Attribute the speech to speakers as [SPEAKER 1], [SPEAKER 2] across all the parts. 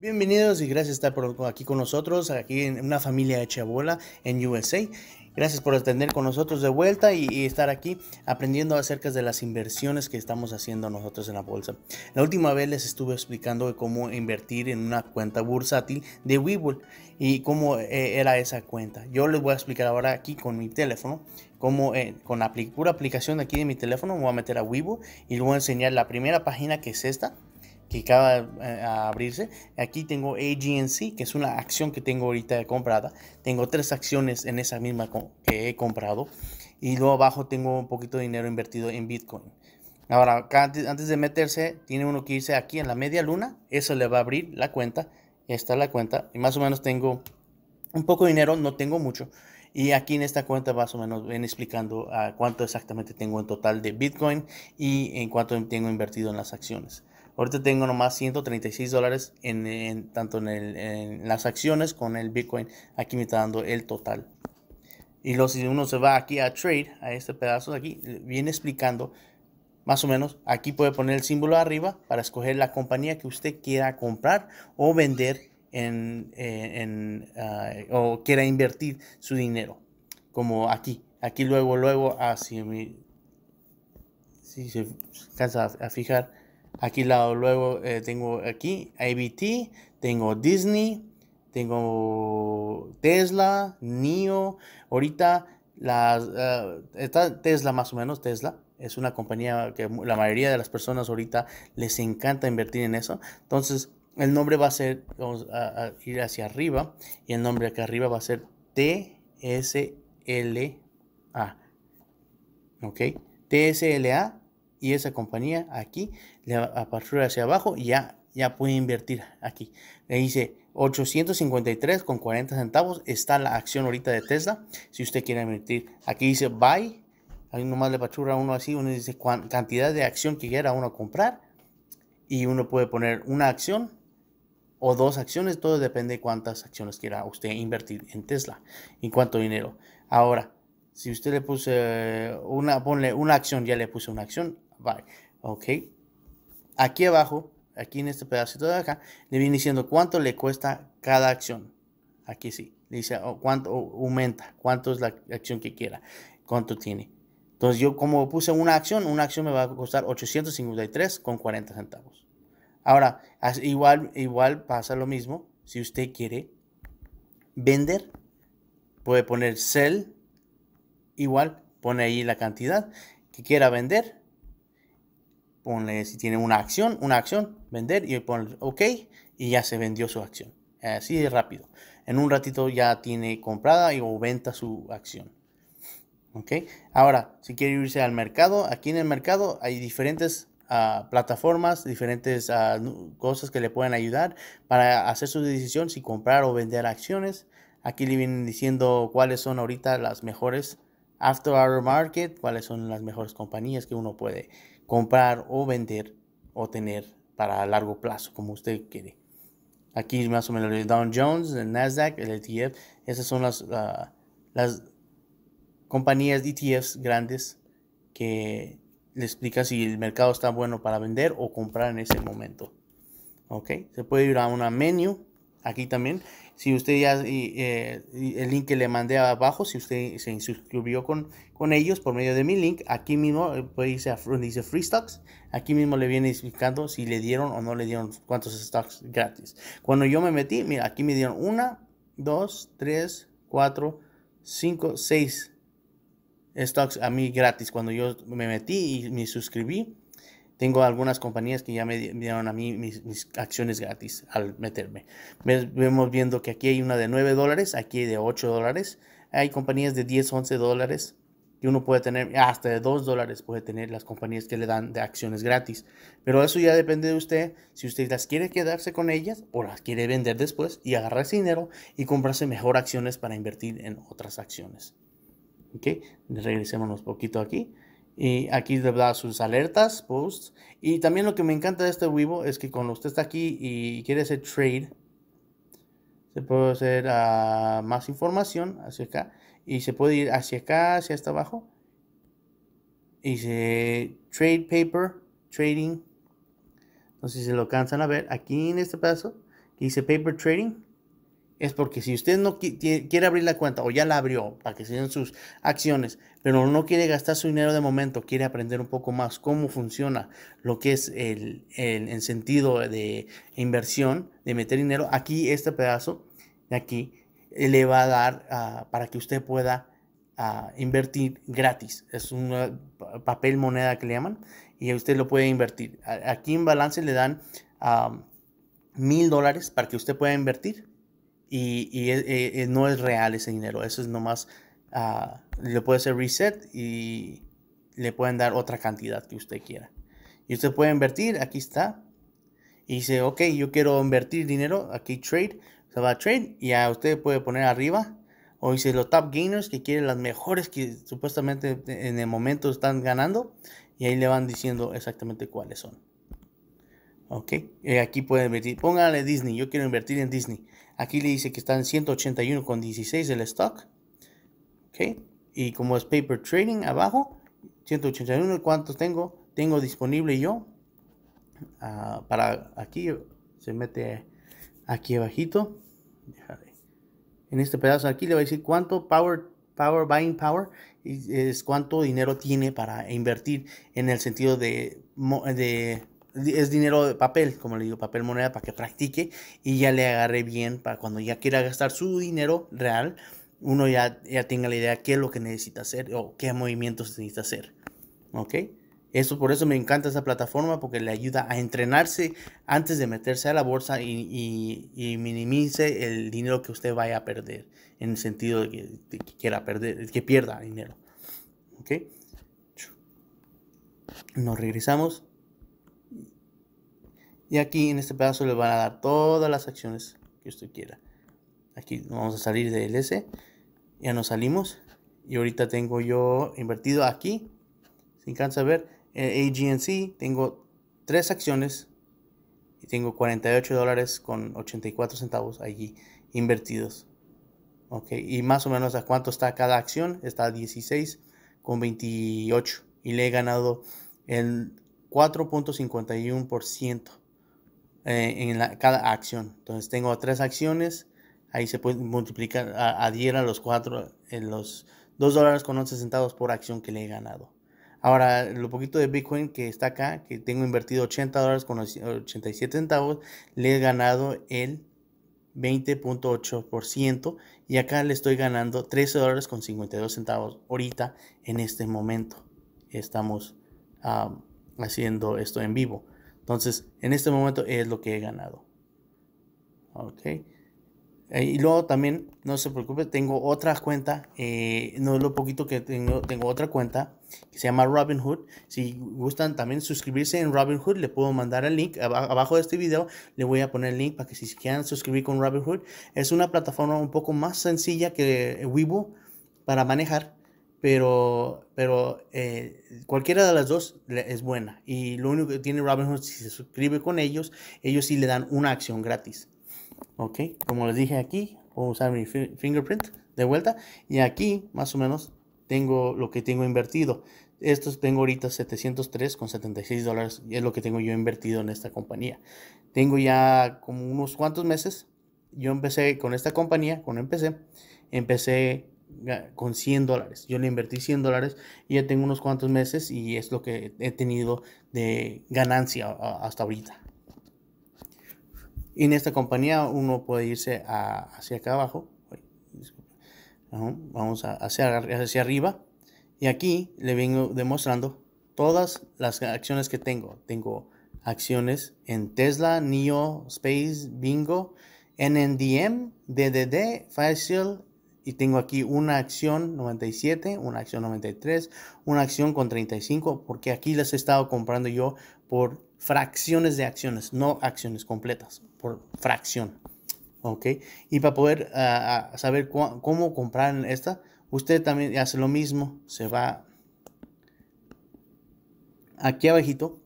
[SPEAKER 1] Bienvenidos y gracias por estar aquí con nosotros, aquí en una familia hecha bola en USA. Gracias por atender con nosotros de vuelta y, estar aquí aprendiendo acerca de las inversiones que estamos haciendo nosotros en la bolsa. La última vez les estuve explicando cómo invertir en una cuenta bursátil de Webull y cómo eh, era esa cuenta. Yo les voy a explicar ahora aquí con mi teléfono como eh, con la pura aplicación aquí de mi teléfono me voy a meter a Webull y les voy a enseñar la primera página que es esta que acaba de eh, abrirse. Aquí tengo AGNC, que es una acción que tengo ahorita comprada. Tengo tres acciones en esa misma que he comprado. Y luego abajo tengo un poquito de dinero invertido en Bitcoin. Ahora, antes de meterse, tiene uno que irse aquí en la media luna. Eso le va a abrir la cuenta. esta es la cuenta. Y más o menos tengo un poco de dinero, no tengo mucho. Y aquí en esta cuenta más o menos ven explicando ah, cuánto exactamente tengo en total de Bitcoin y en cuánto tengo invertido en las acciones. Ahorita tengo nomás 136 dólares en, tanto en, las acciones con el Bitcoin. Aquí me está dando el total. Y luego si uno se va aquí a trade, a este pedazo de aquí, viene explicando más o menos. Aquí puede poner el símbolo arriba para escoger la compañía que usted quiera comprar o vender eh, ah, o quiera invertir su dinero. Como aquí. Aquí luego, luego, así ah, si, se cansa a fijar Aquí lado luego eh, tengo aquí ABT, tengo Disney, tengo Tesla, NIO. Ahorita eh, está Tesla más o menos, Tesla. Es una compañía que la mayoría de las personas ahorita les encanta invertir en eso. Entonces, el nombre va a ser, vamos a, a ir hacia arriba, y el nombre acá arriba va a ser TSLA. ¿Ok? TSLA y esa compañía aquí, le apachura hacia abajo, ya, ya puede invertir aquí. Le dice 853 con 40 centavos está la acción ahorita de Tesla. Si usted quiere invertir, aquí dice buy. Ahí nomás le apachurra uno así, uno dice cantidad de acción que quiera uno comprar. Y uno puede poner una acción o dos acciones, todo depende de cuántas acciones quiera usted invertir en Tesla y cuánto dinero. Ahora, si usted le puso eh, una, ponle una acción, ya le puse una acción, ¿Ok? Aquí abajo, aquí en este pedacito de acá, le viene diciendo cuánto le cuesta cada acción. Aquí sí. dice oh, cuánto oh, aumenta, cuánto es la acción que quiera, cuánto tiene. Entonces yo como puse una acción, una acción me va a costar 853 con 40 centavos. Ahora, igual, igual pasa lo mismo. Si usted quiere vender, puede poner sell, igual, pone ahí la cantidad que quiera vender si tiene una acción, una acción, vender y ponle OK y ya se vendió su acción. Así de rápido. En un ratito ya tiene comprada o venta su acción. Ahora, si quiere irse al mercado, aquí en el mercado hay diferentes ah, plataformas, diferentes ah, cosas que le pueden ayudar para hacer su decisión si comprar o vender acciones. Aquí le vienen diciendo cuáles son ahorita las mejores after hour market, cuáles son las mejores compañías que uno puede comprar o vender o tener para largo plazo, como usted quiere. Aquí más o menos el Dow Jones, el Nasdaq, el ETF, esas son las, ah, las compañías de grandes que le explica si el mercado está bueno para vender o comprar en ese momento. Ok, se puede ir a una menú aquí también. Si usted ya, eh, el link que le mandé abajo, si usted se inscribió con, con ellos por medio de mi link, aquí mismo eh, dice, Free Stocks, aquí mismo le viene explicando si le dieron o no le dieron cuántos stocks gratis. Cuando yo me metí, mira, aquí me dieron una, dos, tres, cuatro, cinco, seis stocks a mí gratis. Cuando yo me metí y me suscribí, tengo algunas compañías que ya me dieron a mí mis, acciones gratis al meterme. Vemos viendo que aquí hay una de 9 dólares, aquí hay de 8 dólares. Hay compañías de 10, 11 dólares Y uno puede tener, hasta de 2 dólares puede tener las compañías que le dan de acciones gratis. Pero eso ya depende de usted, si usted las quiere quedarse con ellas o las quiere vender después y agarrar dinero y comprarse mejor acciones para invertir en otras acciones. Regresemos un poquito aquí. Y aquí de verdad sus alertas, posts. Y también lo que me encanta de este Weibo es que cuando usted está aquí y quiere hacer trade, se puede hacer ah, más información hacia acá. Y se puede ir hacia acá, hacia hasta abajo. Y se trade paper, trading. no sé si se lo cansan a ver, aquí en este paso, dice paper trading, es porque si usted no quiere abrir la cuenta o ya la abrió para que se den sus acciones, pero no quiere gastar su dinero de momento, quiere aprender un poco más cómo funciona lo que es el, sentido de inversión, de meter dinero, aquí este pedazo de aquí le va a dar ah, para que usted pueda ah, invertir gratis. Es un papel moneda que le llaman y usted lo puede invertir. Aquí en balance le dan ah, mil dólares para que usted pueda invertir y, eh, eh, no es real ese dinero. Eso es nomás, ah, le puede hacer reset y le pueden dar otra cantidad que usted quiera. Y usted puede invertir, aquí está. Y dice, ok, yo quiero invertir dinero, aquí trade, se va a trade y a usted puede poner arriba. O dice los top gainers que quieren las mejores que supuestamente en el momento están ganando. Y ahí le van diciendo exactamente cuáles son. Ok, eh, aquí pueden invertir. Póngale Disney, yo quiero invertir en Disney. Aquí le dice que están 181,16 del stock. Ok, y como es paper trading abajo, 181, ¿Cuánto tengo? Tengo disponible yo ah, para aquí. Se mete aquí abajito. En este pedazo aquí le va a decir cuánto power, power buying power es cuánto dinero tiene para invertir en el sentido de, de es dinero de papel, como le digo, papel moneda para que practique y ya le agarre bien para cuando ya quiera gastar su dinero real, uno ya, ya tenga la idea qué es lo que necesita hacer o qué movimientos necesita hacer. ¿Ok? Eso, por eso me encanta esa plataforma porque le ayuda a entrenarse antes de meterse a la bolsa y, y, minimice el dinero que usted vaya a perder en el sentido de que, quiera perder, que pierda dinero. ¿Ok? Nos regresamos. Y aquí en este pedazo le van a dar todas las acciones que usted quiera. Aquí vamos a salir del S. Ya nos salimos. Y ahorita tengo yo invertido aquí. sin cansa ver, en AGNC tengo tres acciones. Y tengo 48 dólares con 84 centavos allí invertidos. Ok, y más o menos a cuánto está cada acción. Está a 16 con 28. Y le he ganado el 4.51%. Eh, en la, cada acción. Entonces tengo tres acciones, ahí se puede multiplicar, a, adhiera los cuatro, en eh, los dos dólares con 11 centavos por acción que le he ganado. Ahora, lo poquito de Bitcoin que está acá, que tengo invertido 80 dólares con 87 centavos, le he ganado el 20.8% y acá le estoy ganando 13 dólares con 52 centavos ahorita en este momento. Estamos ah, haciendo esto en vivo. Entonces, en este momento es lo que he ganado. Ok. Eh, y luego también, no se preocupe, tengo otra cuenta, eh, no es lo poquito que tengo, tengo otra cuenta que se llama Robinhood. Si gustan también suscribirse en Robinhood, le puedo mandar el link abajo de este video, le voy a poner el link para que si quieran suscribir con Robinhood. Es una plataforma un poco más sencilla que Weibo para manejar, pero, pero eh, cualquiera de las dos es buena. Y lo único que tiene Robinhood, si se suscribe con ellos, ellos sí le dan una acción gratis. Ok, como les dije aquí, a usar mi fingerprint de vuelta. Y aquí, más o menos, tengo lo que tengo invertido. Estos tengo ahorita 703 con 76 dólares. Es lo que tengo yo invertido en esta compañía. Tengo ya como unos cuantos meses. Yo empecé con esta compañía, cuando empecé, empecé con 100 dólares. Yo le invertí 100 dólares y ya tengo unos cuantos meses y es lo que he tenido de ganancia hasta ahorita. en esta compañía uno puede irse hacia acá abajo. Vamos a hacia, hacia arriba. Y aquí le vengo demostrando todas las acciones que tengo. Tengo acciones en Tesla, NIO, Space, Bingo, NNDM, DDD, Facial, y tengo aquí una acción 97, una acción 93, una acción con 35, porque aquí las he estado comprando yo por fracciones de acciones, no acciones completas, por fracción. ¿Ok? Y para poder ah, ah, saber cómo comprar en esta, usted también hace lo mismo, se va aquí abajito.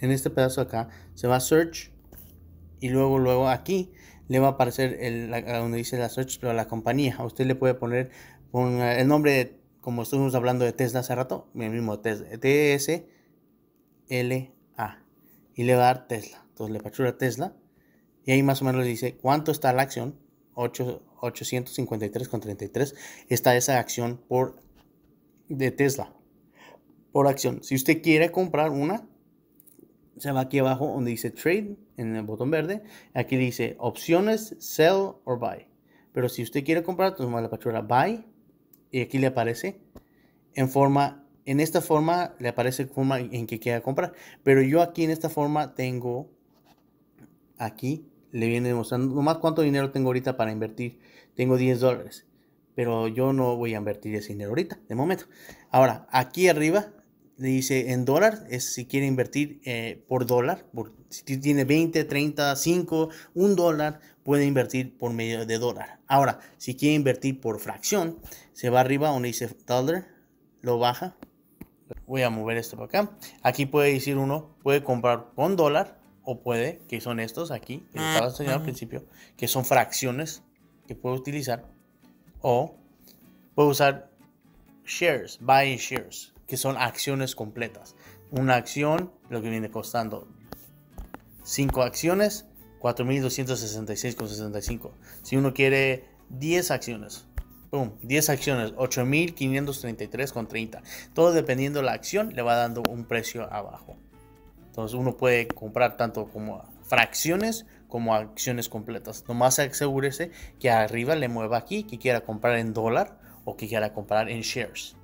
[SPEAKER 1] En este pedazo acá, se va a search y luego, luego aquí le va a aparecer el, donde dice las ocho pero la compañía. A usted le puede poner eh, el nombre, como estuvimos hablando de Tesla hace rato, el mismo Tesla, T-S-L-A. Y le va a dar Tesla. Entonces le factura Tesla. Y ahí más o menos le dice cuánto está la acción. 853,33 está esa acción por de Tesla por acción. Si usted quiere comprar una, se va aquí abajo donde dice trade en el botón verde. Aquí dice opciones sell or buy. Pero si usted quiere comprar, toma la pachorra buy y aquí le aparece en forma en esta forma le aparece forma en que quiera comprar. Pero yo aquí en esta forma tengo aquí le viene demostrando nomás cuánto dinero tengo ahorita para invertir. Tengo 10 dólares. Pero yo no voy a invertir ese dinero ahorita, de momento. Ahora, aquí arriba le dice en dólar, es si quiere invertir eh, por dólar, por, si tiene 20, 30, 5, 1 dólar, puede invertir por medio de dólar. Ahora, si quiere invertir por fracción, se va arriba donde dice dólar, lo baja. Voy a mover esto para acá. Aquí puede decir uno, puede comprar con dólar o puede, que son estos aquí, que ah, estaba enseñando al principio, que son fracciones que puede utilizar. O puede usar shares, buy shares que son acciones completas. Una acción, lo que viene costando 5 acciones, 4.266,65. Si uno quiere 10 acciones, ¡pum! 10 acciones, 8.533,30. Todo dependiendo la acción, le va dando un precio abajo. Entonces uno puede comprar tanto como fracciones como acciones completas. Nomás asegúrese que arriba le mueva aquí, que quiera comprar en dólar o que quiera comprar en shares.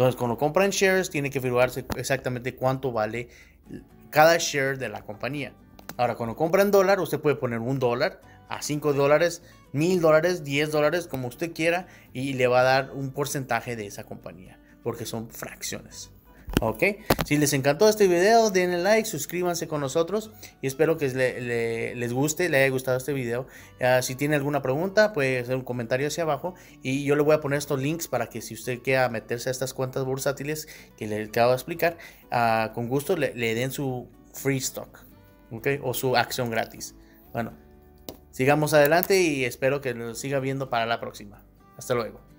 [SPEAKER 1] Entonces, cuando compran shares, tiene que figurarse exactamente cuánto vale cada share de la compañía. Ahora, cuando compran dólar, usted puede poner un dólar a cinco dólares, mil dólares, 10 dólares, como usted quiera, y le va a dar un porcentaje de esa compañía, porque son fracciones. ¿Ok? Si les encantó este video, denle like, suscríbanse con nosotros y espero que les guste, les haya gustado este video. Ah, si tiene alguna pregunta, puede hacer un comentario hacia abajo y yo le voy a poner estos links para que si usted quiera meterse a estas cuentas bursátiles que le acabo de explicar, ah, con gusto le, den su free stock, ¿ok? O su acción gratis. Bueno, sigamos adelante y espero que nos siga viendo para la próxima. Hasta luego.